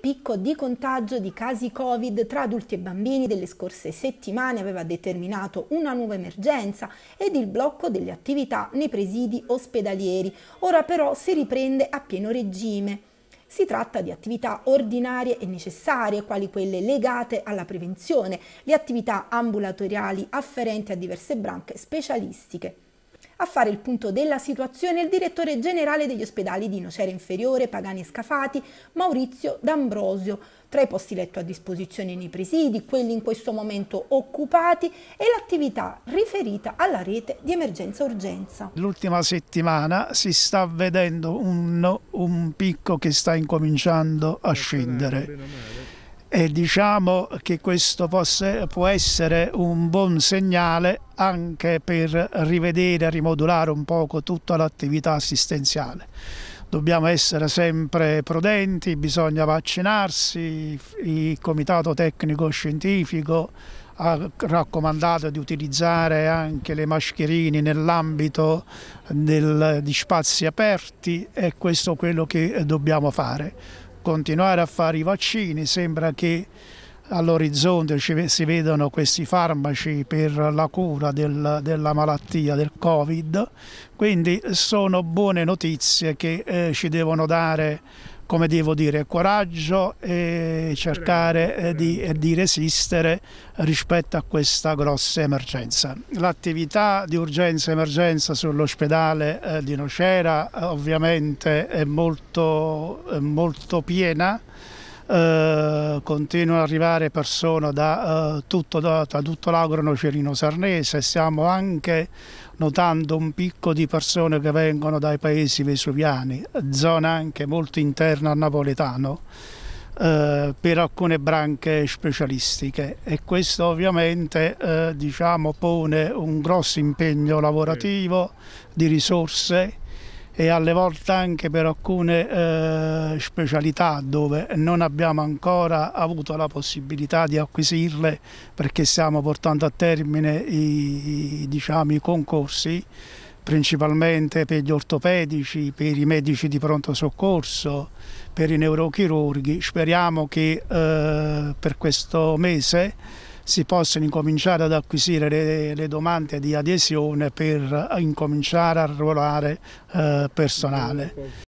picco di contagio di casi Covid tra adulti e bambini delle scorse settimane aveva determinato una nuova emergenza ed il blocco delle attività nei presidi ospedalieri. Ora però si riprende a pieno regime. Si tratta di attività ordinarie e necessarie, quali quelle legate alla prevenzione, le attività ambulatoriali afferenti a diverse branche specialistiche. A fare il punto della situazione il direttore generale degli ospedali di Nocera Inferiore, Pagani e Scafati, Maurizio D'Ambrosio, tra i posti letto a disposizione nei presidi, quelli in questo momento occupati e l'attività riferita alla rete di emergenza-urgenza. L'ultima settimana si sta vedendo un, un picco che sta incominciando a scendere e diciamo che questo possa, può essere un buon segnale anche per rivedere, rimodulare un poco tutta l'attività assistenziale. Dobbiamo essere sempre prudenti, bisogna vaccinarsi, il Comitato Tecnico Scientifico ha raccomandato di utilizzare anche le mascherine nell'ambito di spazi aperti e questo è quello che dobbiamo fare continuare a fare i vaccini, sembra che all'orizzonte si vedano questi farmaci per la cura del, della malattia del Covid, quindi sono buone notizie che eh, ci devono dare come devo dire, coraggio e cercare eh, di, di resistere rispetto a questa grossa emergenza. L'attività di urgenza e emergenza sull'ospedale eh, di Nocera ovviamente è molto, molto piena eh, continuano ad arrivare persone da, eh, tutto, da, da tutto l'Agrono Cerino Sarnese, stiamo anche notando un picco di persone che vengono dai paesi vesuviani, zona anche molto interna al napoletano. Eh, per alcune branche specialistiche e questo ovviamente eh, diciamo, pone un grosso impegno lavorativo di risorse e alle volte anche per alcune eh, specialità dove non abbiamo ancora avuto la possibilità di acquisirle perché stiamo portando a termine i, i, diciamo, i concorsi principalmente per gli ortopedici, per i medici di pronto soccorso, per i neurochirurghi. Speriamo che eh, per questo mese si possono incominciare ad acquisire le, le domande di adesione per incominciare a ruolare eh, personale.